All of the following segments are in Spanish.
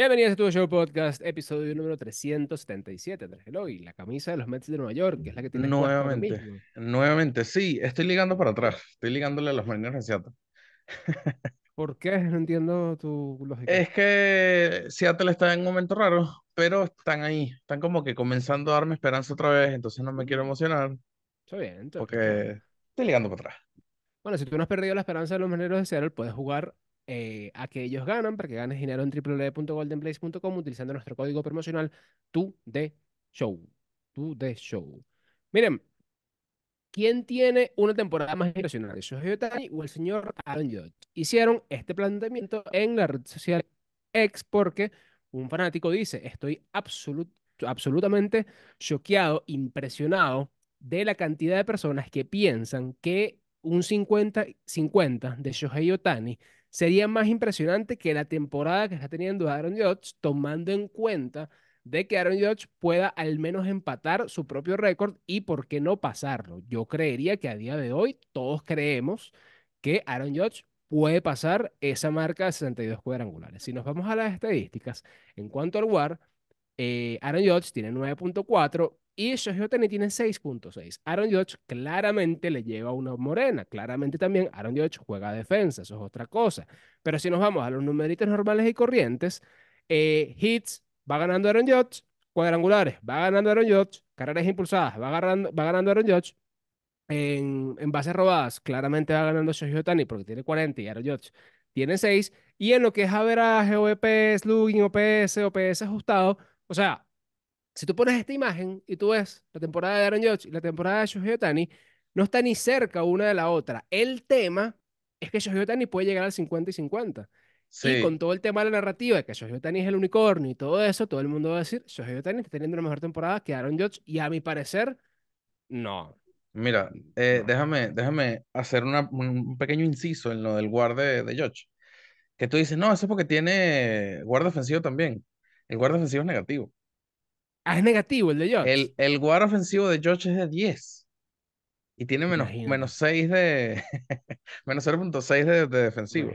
Bienvenidos a tu show podcast, episodio número 377 Hello y la camisa de los Mets de Nueva York, que es la que tiene Nuevamente, nuevamente, sí, estoy ligando para atrás, estoy ligándole a los marineros de Seattle. ¿Por qué? No entiendo tu lógica. Es que Seattle está en un momento raro, pero están ahí, están como que comenzando a darme esperanza otra vez, entonces no me quiero emocionar. Está bien, entonces. Porque estoy ligando para atrás. Bueno, si tú no has perdido la esperanza de los marineros de Seattle, puedes jugar eh, a que ellos ganan, para que ganes dinero en www.goldenplace.com utilizando nuestro código promocional tú de show. Tú de show. Miren, ¿quién tiene una temporada más impresionante? ¿Shohei Otani o el señor Aaron Judge? Hicieron este planteamiento en la red social X porque un fanático dice, estoy absoluto absolutamente choqueado, impresionado de la cantidad de personas que piensan que un 50-50 de Shohei Otani sería más impresionante que la temporada que está teniendo Aaron Judge, tomando en cuenta de que Aaron Judge pueda al menos empatar su propio récord y por qué no pasarlo. Yo creería que a día de hoy todos creemos que Aaron Judge puede pasar esa marca de 62 cuadrangulares. Si nos vamos a las estadísticas, en cuanto al WAR, eh, Aaron Judge tiene 9.4, y Shoji Otani tiene 6.6. Aaron Judge claramente le lleva una morena. Claramente también Aaron Judge juega defensa, eso es otra cosa. Pero si nos vamos a los numeritos normales y corrientes, eh, hits va ganando Aaron Judge, cuadrangulares va ganando Aaron Judge, carreras impulsadas va, ganando, va ganando Aaron Judge, en, bases robadas, claramente va ganando Shohei Otani porque tiene 40 y Aaron Judge tiene 6. Y en lo que es averaje, OEP, slugging, OPS, OPS ajustado, o sea, si tú pones esta imagen y tú ves la temporada de Aaron Judge y la temporada de Shohei Otani, no está ni cerca una de la otra. El tema es que Shohei Otani puede llegar al 50 y 50. Sí. Y con todo el tema de la narrativa, de que Shohei Otani es el unicornio y todo eso, todo el mundo va a decir, Shohei Otani está teniendo una mejor temporada que Aaron Judge y a mi parecer, no. Mira, eh, déjame, déjame hacer un pequeño inciso en lo del guarde de, de Judge. Que tú dices, no, eso es porque tiene guarda ofensivo también. El guarda ofensivo es negativo. Ah, es negativo el de George. El, el guard ofensivo de George es de 10. Y tiene menos, menos 6 de. menos 0.6 de, de, defensivo.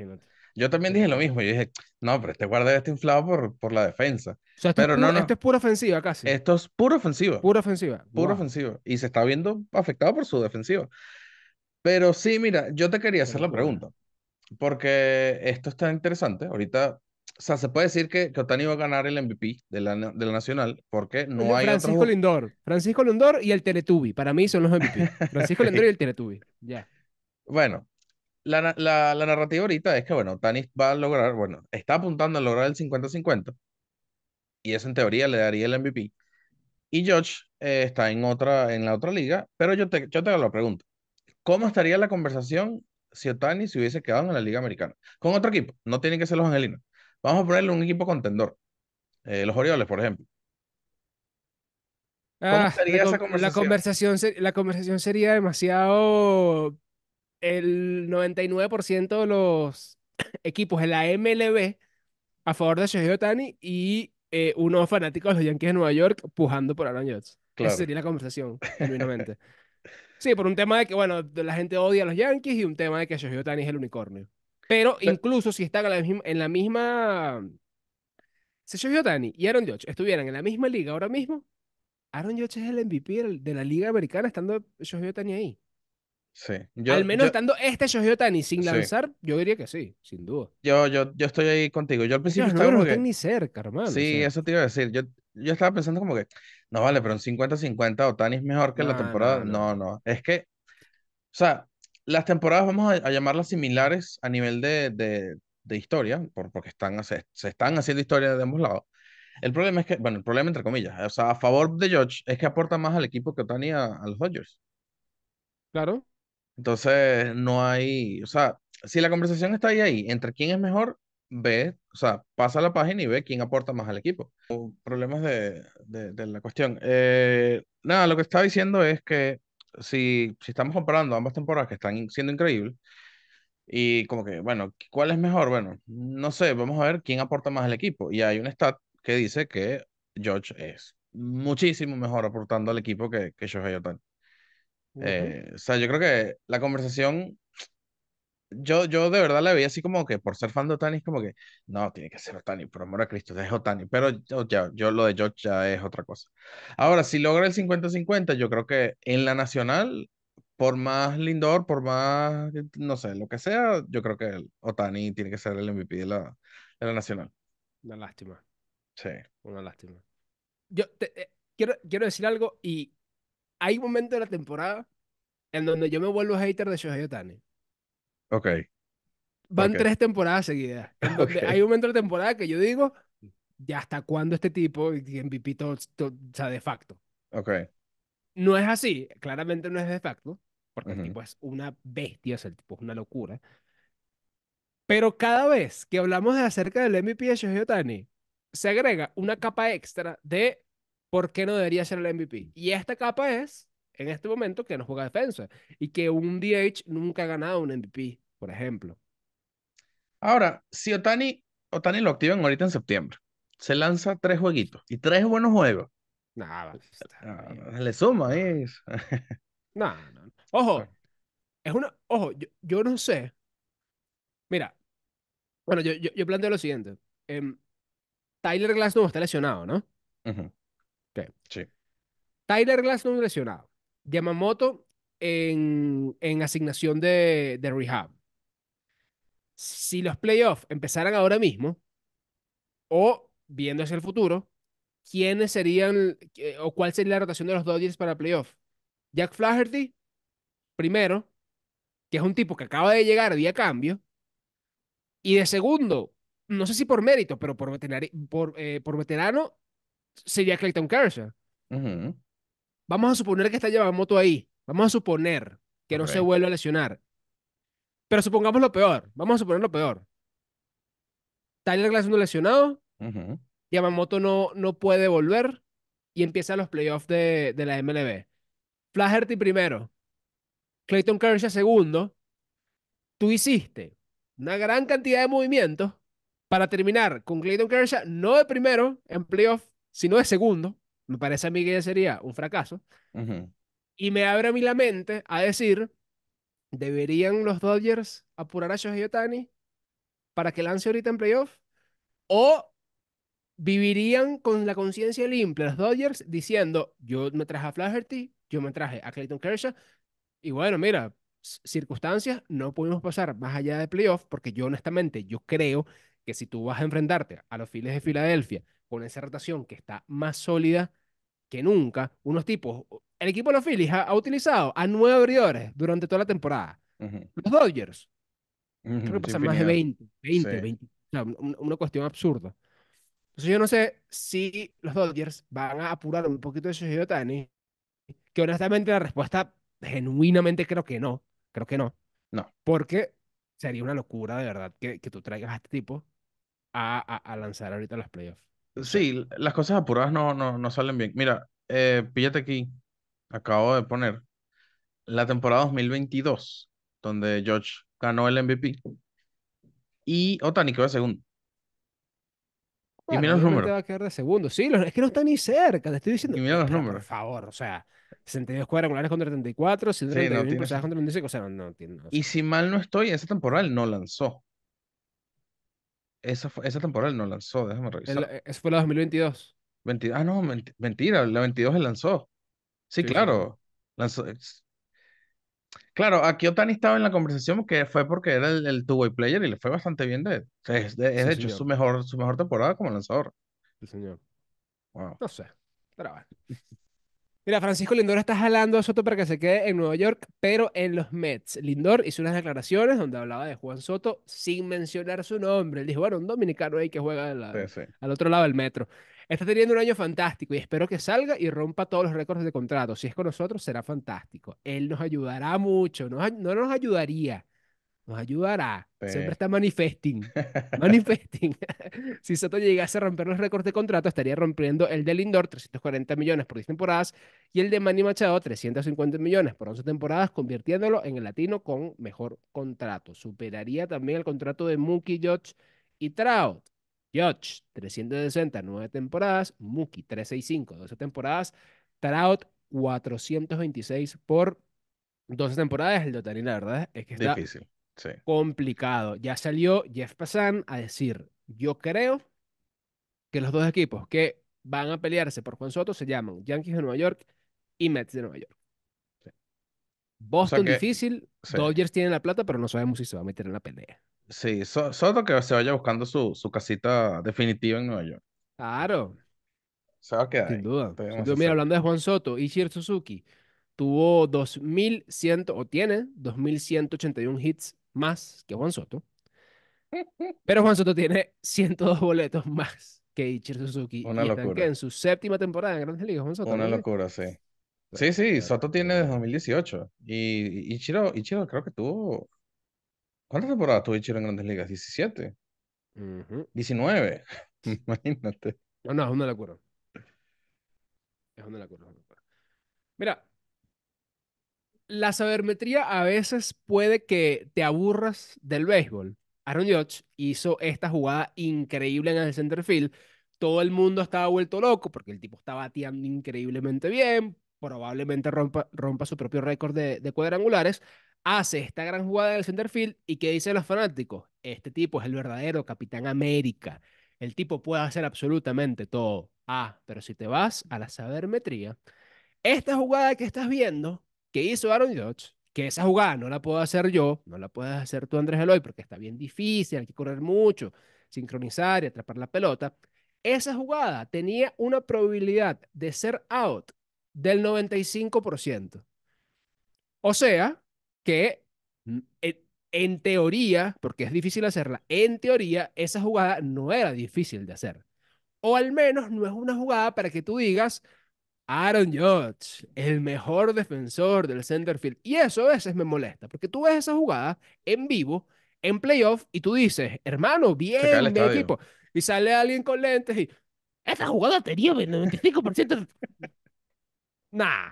Yo también dije lo mismo. Yo dije, no, pero este debe estar inflado por, por la defensa. pero no, no. Esto es pura ofensiva casi. Esto es pura ofensiva. Pura ofensiva. Pura ofensiva. Y se está viendo afectado por su defensiva. Pero sí, mira, yo te quería hacer la pregunta. Porque esto está interesante. Ahorita o sea, se puede decir que, Otani va a ganar el MVP de la, de la Nacional porque no hay Francisco Lindor, Francisco Lindor y el Teletuvi, para mí son los MVP. Francisco Lindor y el Teletuvi, ya. Bueno, la, narrativa ahorita es que, bueno, Otani va a lograr, bueno, está apuntando a lograr el 50-50 y eso en teoría le daría el MVP. Y George eh, está en, otra, en la otra liga, pero yo te, yo te lo pregunto. ¿Cómo estaría la conversación si Otani se hubiese quedado en la Liga Americana? Con otro equipo, no tienen que ser los angelinos. Vamos a ponerle un equipo contendor. Eh, los Orioles, por ejemplo. Ah, la, esa conversación? La, conversación sería demasiado. El 99% de los equipos en la MLB a favor de Shohei Otani y eh, unos fanáticos de los Yankees de Nueva York pujando por Aaron Judge. Claro. Esa sería la conversación, genuinamente. sí, por un tema de que, bueno, la gente odia a los Yankees y un tema de que Shohei Otani es el unicornio. Pero, incluso si están en la misma, en la mm, si Shohei Otani y Aaron Judge estuvieran en la misma liga ahora mismo, Aaron Judge es el MVP de la liga americana estando Shohei Otani ahí. Sí. Al menos estando este Shohei Otani sin lanzar, yo diría que sí, sin duda. Yo, yo, yo estoy ahí contigo. Yo al principio estaba como no que... ni cerca, hermano. Sí, eso te iba a decir. Yo, yo estaba pensando como que, no vale, pero un 50-50 Otani es mejor que la temporada. No no. no, no. Es que, o sea, las temporadas vamos a, llamarlas similares a nivel de, de, historia, por, porque están, se, están haciendo historias de ambos lados. El problema es que, bueno, el problema entre comillas, o sea, a favor de George es que aporta más al equipo que Otani a, los Dodgers. Claro. Entonces, no hay, o sea, si la conversación está ahí, ahí, entre quién es mejor, ve, o sea, pasa la página y ve quién aporta más al equipo. problemas de, de, la cuestión. Eh, nada, lo que estaba diciendo es que si, estamos comparando ambas temporadas que están siendo increíbles, y como que, bueno, ¿cuál es mejor? Bueno, no sé, vamos a ver quién aporta más al equipo. Y hay un stat que dice que George es muchísimo mejor aportando al equipo que, que Shohei Ohtani. Eh, o sea, yo creo que la conversación yo, yo de verdad la veía así como que por ser fan de Otani, es como que no, tiene que ser Otani, por amor a Cristo, es Otani. Pero yo, yo lo de George ya es otra cosa. Ahora, si logra el 50-50, yo creo que en la nacional, por más Lindor, por más, no sé, lo que sea, yo creo que el Otani tiene que ser el MVP de la, de la nacional. Una lástima. Sí. Una lástima. Yo eh, quiero, quiero decir algo y hay momentos de la temporada en donde yo me vuelvo hater de Shohei Otani. Okay, Van tres temporadas seguidas. Hay un momento de temporada que yo digo, ya hasta cuándo este tipo MVP todo, sea, de facto. Ok. No es así, claramente no es de facto, porque el tipo es una bestia, el tipo es una locura. Pero cada vez que hablamos de acerca del MVP de Shohei Otani, se agrega una capa extra de por qué no debería ser el MVP. Y esta capa es en este momento que no juega defensa y que un DH nunca ha ganado un MVP, por ejemplo. Ahora, si Otani, Otani lo activan ahorita en septiembre, se lanza tres jueguitos y tres buenos juegos. Nada, le suma eso. no, no, Ojo, es una, ojo, yo, no sé. Mira, bueno, yo, yo, planteo lo siguiente. Em, Tyler Tyler no está lesionado, ¿no? Sí. Tyler Glass no Tyler lesionado. Yamamoto en, en asignación de, rehab. Si los playoffs empezaran ahora mismo, o viendo hacia el futuro, ¿quiénes serían eh, o cuál sería la rotación de los Dodgers para playoffs? Jack Flaherty, primero, que es un tipo que acaba de llegar día cambio, y de segundo, no sé si por mérito, pero por, eh, veterano, sería Clayton Kershaw. Vamos a suponer que está Yamamoto ahí. Vamos a suponer que no se vuelve a lesionar. Pero supongamos lo peor. Vamos a suponer lo peor. Tyler Glass no lesionado. Yamamoto no, no puede volver. Y empiezan los playoffs de, de la MLB. Flaherty primero. Clayton Kershaw segundo. Tú hiciste una gran cantidad de movimientos para terminar con Clayton Kershaw no de primero en playoff, sino de segundo me parece a mí que sería un fracaso. Y me abre a mí la mente a decir, ¿deberían los Dodgers apurar a Shohei Otani para que lance ahorita en playoff? ¿O vivirían con la conciencia limpia los Dodgers diciendo, yo me traje a Flaherty, yo me traje a Clayton Kershaw, y bueno, mira, circunstancias, no pudimos pasar más allá de playoff, porque yo honestamente, yo creo que si tú vas a enfrentarte a los files de Filadelfia, con esa rotación que está más sólida que nunca, unos tipos, el equipo de los Phillies ha, utilizado a nueve abridores durante toda la temporada. Los Dodgers, creo que pasan más de 20, 20, 20, una, cuestión absurda. Entonces yo no sé si los Dodgers van a apurar un poquito de Shohei Otani, que honestamente la respuesta genuinamente creo que no, creo que no. No. Porque sería una locura de verdad que, que tú traigas a este tipo a, a, a lanzar ahorita los playoffs. Sí, las cosas apuradas no, salen bien. Mira, eh, píllate aquí, acabo de poner la temporada 2022, donde George ganó el MVP y Otani oh, quedó de segundo. y mira los números. va a quedar de segundo. Sí, es que no está ni cerca, te estoy diciendo. Y mira los números. Por favor, o sea, 62 cuadrangulares contra 34, 131 sí, contra o sea, no, entiendo. Y si mal no estoy, esa temporada él no lanzó. Esa, temporada él no lanzó, déjame revisar. Esa fue la 2022. ah, no, mentira, la 22 él lanzó. Sí, claro. Lanzó, Claro, aquí Otani estaba en la conversación que fue porque era el, el two-way player y le fue bastante bien. De, es de, hecho su mejor, su mejor temporada como lanzador. El señor. No sé, pero bueno. Mira, Francisco Lindor está jalando a Soto para que se quede en Nueva York, pero en los Mets. Lindor hizo unas declaraciones donde hablaba de Juan Soto sin mencionar su nombre. Él dijo, bueno, un dominicano ahí que juega al otro lado del metro. Está teniendo un año fantástico y espero que salga y rompa todos los récords de contrato. Si es con nosotros, será fantástico. Él nos ayudará mucho, no nos ayudaría nos ayudará. Siempre está manifesting. manifesting. si Soto llegase a romper los récords de contrato, estaría rompiendo el de Lindor, 340 millones por 10 temporadas, y el de Manny Machado, 350 millones por 11 temporadas, convirtiéndolo en el latino con mejor contrato. Superaría también el contrato de Mookie Judge y Trout. George, 360, 9 temporadas. Mookie, 365, 12 temporadas. Trout, 426 por 12 temporadas. El de Otani, la verdad, es que está Difícil Complicado. Ya salió Jeff Passan a decir, yo creo que los dos equipos que van a pelearse por Juan Soto se llaman Yankees de Nueva York y Mets de Nueva York. Boston difícil, Dodgers tienen la plata, pero no sabemos si se va a meter en la pelea. Sí, Soto que se vaya buscando su, su casita definitiva en Nueva York. Claro. Se va Sin duda. yo mira, hablando de Juan Soto, Ishir Suzuki tuvo 2.100 o tiene 2.181 hits más que Juan Soto. Pero Juan Soto tiene 102 boletos más que Ichiro Suzuki. Una y locura. en su séptima temporada en Grandes Ligas, Juan Soto. Una locura, sí. Sí, sí, Soto tiene desde 2018. Y Ichiro, Ichiro creo que tuvo. ¿Cuántas temporadas tuvo Ichiro en Grandes Ligas? 17. 19. Imagínate. No, no, es una locura. Es una locura. Mira, la sabermetría a veces puede que te aburras del béisbol. Aaron Judge hizo esta jugada increíble en el center field. Todo el mundo estaba vuelto loco porque el tipo estaba bateando increíblemente bien, probablemente rompa, rompa su propio récord de, cuadrangulares. Hace esta gran jugada en el center field y ¿qué dicen los fanáticos? Este tipo es el verdadero Capitán América. El tipo puede hacer absolutamente todo. Ah, pero si te vas a la sabermetría, esta jugada que estás viendo que hizo Aaron Judge, que esa jugada no la puedo hacer yo, no la puedes hacer tú, Andrés Eloy, porque está bien difícil, hay que correr mucho, sincronizar y atrapar la pelota. Esa jugada tenía una probabilidad de ser out del 95%. O sea, que mm, e, en teoría, porque es difícil hacerla, en teoría esa jugada no era difícil de hacer. O al menos no es una jugada para que tú digas, Aaron Judge, el mejor defensor del centerfield. Y eso a veces me molesta, porque tú ves esa jugada en vivo, en playoff, y tú dices, hermano, bien de equipo. Y sale alguien con lentes y, esa jugada tenía 95%. nah.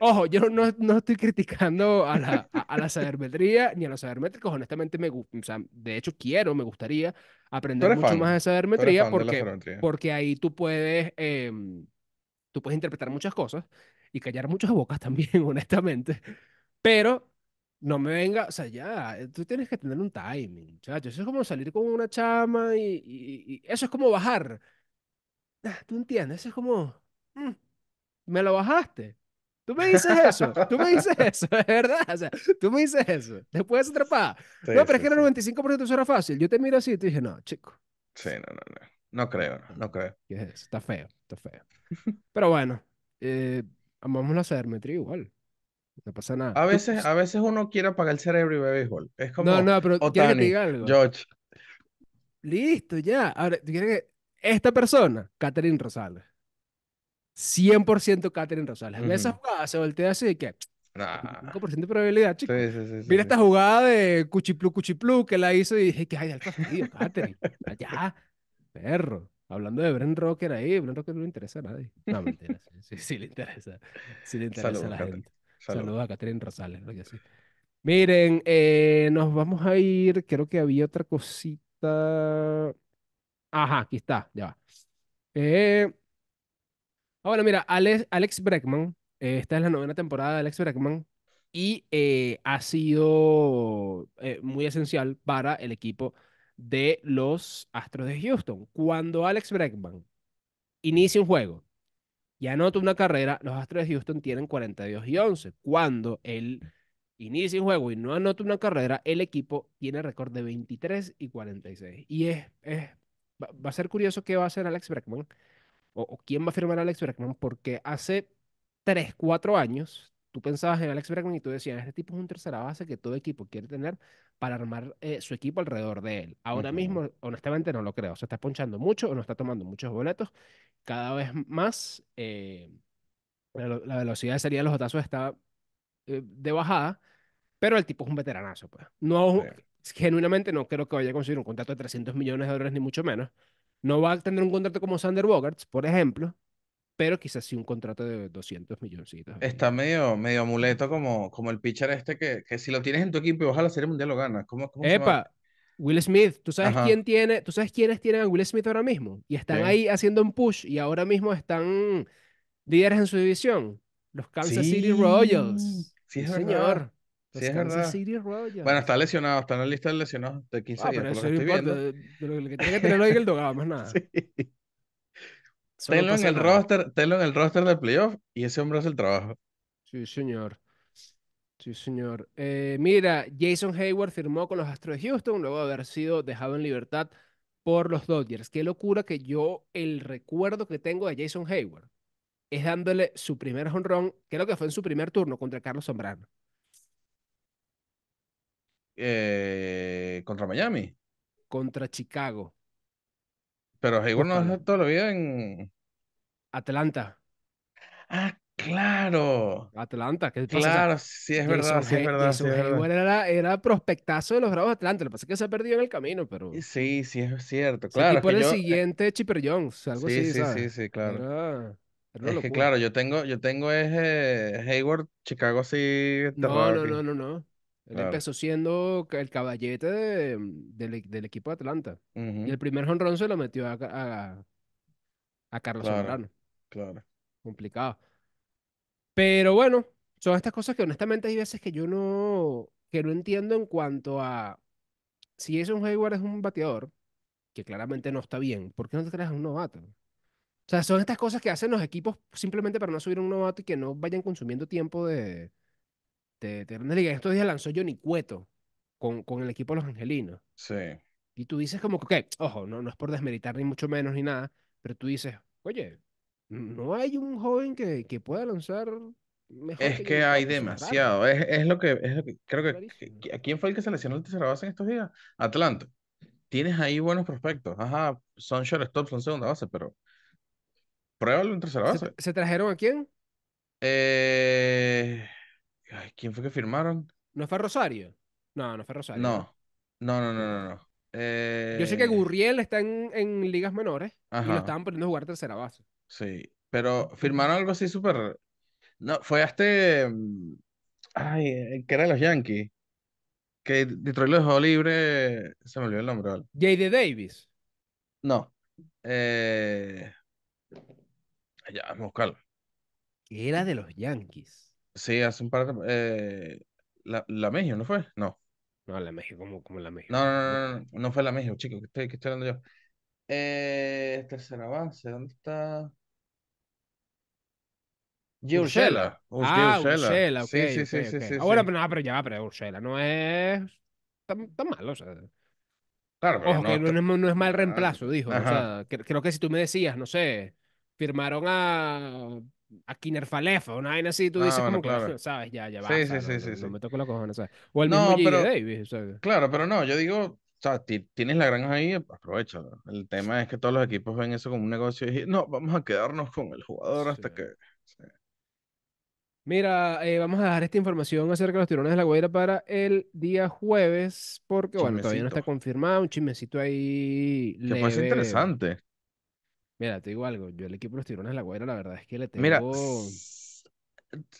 Ojo, yo no, no estoy criticando a la, a, la sabermetría ni a los sabermétricos. Honestamente, me, o sea, de hecho, quiero, me gustaría aprender mucho más de sabermetría porque, porque ahí tú puedes... Em, tú puedes interpretar muchas cosas y callar muchas bocas también, honestamente, pero no me venga, o sea, ya, eh, tú tienes que tener un timing, muchachos. Eso es como salir con una chama y, eso es como bajar. Ah, tú entiendes, eso es como, mm, me lo bajaste. Tú me dices eso, tú me dices eso, es verdad, o sea, tú me dices eso, después puedes atrapar. no, pero es que el 95% eso era fácil. Yo te miro así y te dije, no, chico. Sí, no, no, no, no creo, no, no creo. ¿Qué es eso? Está feo está feo. Pero bueno, eh, amamos la cermetría igual. No pasa nada. A veces, a veces uno quiere apagar el cerebro y ve béisbol. Es como. No, no, pero ¿quieres que te diga algo. George. Listo, ya. Ahora, ¿tú quieres que.? Esta persona, Catherine Rosales. 100% Catherine Rosales. En esa jugada se voltea así de que. 5% ah. de probabilidad, chicos. Mira esta jugada de Cuchiplu Cuchiplu que la hizo y dije que, ay, alto tío, Catherine. Allá, perro. Hablando de Brent Rocker ahí, Brent Rocker no le interesa a nadie. No, mentira, sí, sí, le interesa. Sí le interesa a la gente. Saludos a Catherine Rosales, Miren, eh, nos vamos a ir, creo que había otra cosita. Ajá, aquí está, ya va. Eh, ah, bueno, mira, Alex, Alex Breckman, eh, esta es la novena temporada de Alex Breckman y ha sido muy esencial para el equipo de los Astros de Houston. Cuando Alex Bregman inicia un juego y anota una carrera, los Astros de Houston tienen 42 y 11. Cuando él inicia un juego y no anota una carrera, el equipo tiene récord de 23 y 46. Y es, va, a ser curioso qué va a hacer Alex Bregman o, quién va a firmar Alex Bregman porque hace 3, 4 años tú pensabas en Alex Bregman y tú decías, este tipo es un tercera base que todo equipo quiere tener para armar eh, su equipo alrededor de él. Ahora mismo, honestamente, no lo creo. Se está ponchando mucho o no está tomando muchos boletos. Cada vez más eh, la, velocidad de salida de los otazos está eh, de bajada, pero el tipo es un veteranazo. Pues. No, Genuinamente no creo que vaya a conseguir un contrato de 300 millones de dólares, ni mucho menos. No va a tener un contrato como Sander Bogarts, por ejemplo, pero quizás sí un contrato de 200 milloncitos. Está medio, medio amuleto como, como el pitcher este que, que si lo tienes en tu equipo y vas a la Serie Mundial lo ganas. ¿Cómo, cómo epa Will Smith, ¿tú sabes, quién tiene, ¿tú sabes quiénes tienen a Will Smith ahora mismo? Y están ahí haciendo un push y ahora mismo están líderes en su división. Los Kansas City Royals. Sí, es señor. Verdad. sí, es verdad. Royals. Bueno, está lesionado, está en la lista de lesionados de 15 ah, días. Pero por eso que estoy viendo. De, lo que tiene el dogado, más nada. Sí. Tenlo en, el roster, en el roster de playoff y ese hombre hace el trabajo. Sí, señor. Sí, señor. Eh, mira, Jason Hayward firmó con los Astros de Houston luego de haber sido dejado en libertad por los Dodgers. Qué locura que yo el recuerdo que tengo de Jason Hayward es dándole su primer honrón, creo que fue en su primer turno contra Carlos Zambrano. Eh, contra Miami. Contra Chicago. Pero Hayward no todo toda la vida en. Atlanta. Ah, claro. Atlanta, que es... Claro, sí es verdad, sí es verdad. sí Hayward Era, prospectazo de los Bravos de Atlanta, lo que pasa es que se ha perdido en el camino, pero... Sí, sí es cierto, claro. y por el eh siguiente Chipper Jones, algo sí, así, Sí, sí, sí, claro. Lo que claro, yo tengo, yo tengo ese eh, Hayward, Chicago City... No, no, no, no, no empezó siendo el caballete mm, e, del, equipo de Atlanta. Y el primer jonrón se lo metió a, a, Carlos claro, Claro. Complicado. Pero bueno, son estas cosas que honestamente hay veces que yo no, que no entiendo en cuanto a si es un Hayward es un bateador, que claramente no está bien, ¿por qué no te traes a un novato? O sea, son estas cosas que hacen los equipos simplemente para no subir a un novato y que no vayan consumiendo tiempo de, este, te de Estos días lanzó Johnny Cueto con, con el equipo de los Angelinos. Sí. Y tú dices como que, ojo, no, no es por desmeritar ni mucho menos ni nada, pero tú dices, oye, no hay un joven que, que pueda lanzar mejor. Es que, hay demasiado. Es, lo que, creo que, ¿a ¿Quién fue el que seleccionó el tercer base en estos días? Atlanta. Tienes ahí buenos prospectos. Ajá, son shortstops son segunda base, pero pruébalo en tercera base. ¿se trajeron a quién? Eh, ¿Quién fue que firmaron? ¿No fue Rosario? No, no fue Rosario. No, no, no, no, no. no. Eh, Yo sé que Gurriel está en, ligas menores y lo estaban poniendo a jugar tercera base. Sí, pero firmaron algo así súper. No, fue este. Mm, ay, eh, que era de los Yankees. Que Detroit lo dejó libre. Se me olvidó el nombre. J.D. Davis. No. Eh... Ya, vamos a buscarlo. Era de los Yankees. Sí, hace un par de. Eh, la, la México, ¿no fue? No. No, la México, como, como la México. No, no, no, no, no, fue la México, chicos, que estoy, que estoy hablando yo. Tercera eh, tercer avance, ¿dónde está? Y Ursela. Ah, Ursela, ok. Sí, sí, sí, sí, Ahora, no, pero ya, va, pero Ursela no es tan, tan malo, o sea. Claro, Ojo, que no, es, mal ah, reemplazo, dijo. O sea, creo que si tú me decías, no sé, firmaron a a Kinerfalefa, una vaina así, tú dices como claro. sabes, ya, ya va. Sí, sí, sí, sí, me toco la cojones, ¿sabes? O el mismo pero, Claro, pero no, yo digo, o sea, tienes la granja ahí, aprovecha. El tema es que todos los equipos ven eso como un negocio y no, vamos a quedarnos con el jugador hasta que... Mira, eh, vamos a dejar esta información acerca de los tirones de la Guaira para el día jueves, porque, bueno, todavía no está confirmado, un chismecito ahí. Que es puede interesante. Mira, te digo algo, yo el equipo de los tiburones de la Guaira, la verdad es que le tengo... Mira,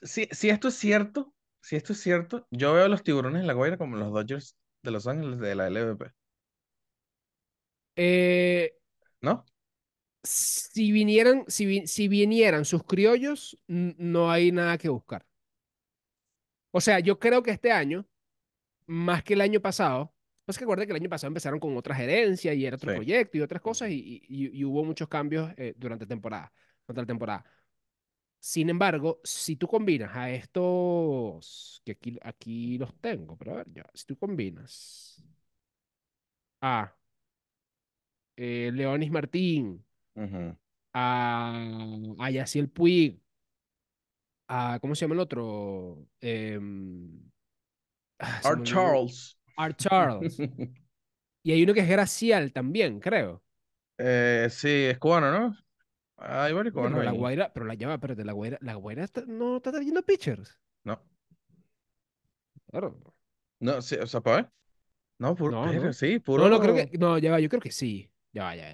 si, esto es cierto, si esto es cierto, yo veo a los tiburones de la Guaira como los Dodgers de Los Ángeles de la LVP. Eh, ¿No? Si vinieran, si, si vinieran sus criollos, no hay nada que buscar. O sea, yo creo que este año, más que el año pasado, pues que acuerde que el año pasado empezaron con otra gerencia y era otro proyecto y otras cosas y, y, hubo muchos cambios eh, durante temporada, durante la temporada. Sin embargo, si tú combinas a estos, que aquí, aquí los tengo, pero a ver, ya, si tú combinas a eh, Leonis Martín, a, a Yaciel Puig, a, ¿cómo se llama el otro? Em, ah, Art Charles. Art Charles. y hay uno que es Gracial también, creo. Eh, sí, es cubano, ¿no? Hay ah, vale cubano. Pero la Guaira, pero la espérate, la Guaira, la Guaira no está trayendo pitchers. No. Claro. No, sí, o sea, para ver. No, puro, sí, puro. No, creo que, no, ya va, yo creo que sí. Ya va, ya,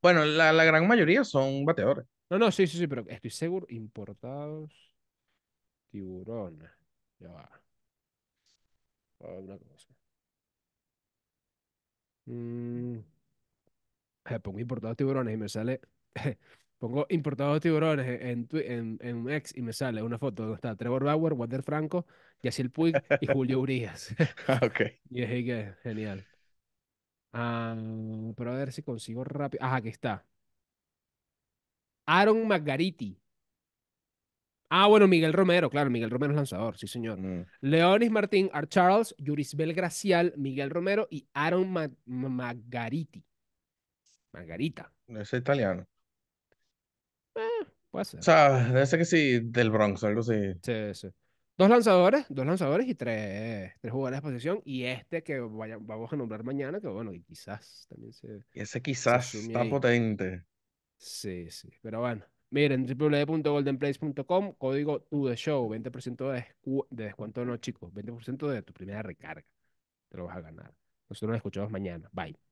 Bueno, la, la gran mayoría son bateadores. No, no, sí, sí, sí, pero estoy seguro. Importados. Tiburón. Ya va. Mm, eh, pongo importados tiburones y me sale. pongo importados tiburones en, en, un ex y me sale una foto donde está Trevor Bauer, Walter Franco, Yacil Puig y Julio Urías. Ah, y que genial. Ah, pero a ver si consigo rápido. Ajá, aquí está. Aaron Margariti. Ah, bueno, Miguel Romero, claro, Miguel Romero es lanzador, sí, señor. Mm. Leonis Martín, Art Charles, Yurisbel Gracial, Miguel Romero y Aaron Magariti. Margariti. Margarita. Es italiano. Eh, puede ser. O sea, debe ser que sí, del Bronx, algo así. Sí, sí. Dos lanzadores, dos lanzadores y tres, tres jugadores de posición. Y este que vaya, vamos a nombrar mañana, que bueno, y quizás también se. ese quizás está potente. Sí, sí. Pero bueno, Miren, www.goldenplace.com, código to show, 20% de, de, descuento, no chicos, 20% de tu primera recarga. Te lo vas a ganar. Nosotros nos escuchamos mañana. Bye.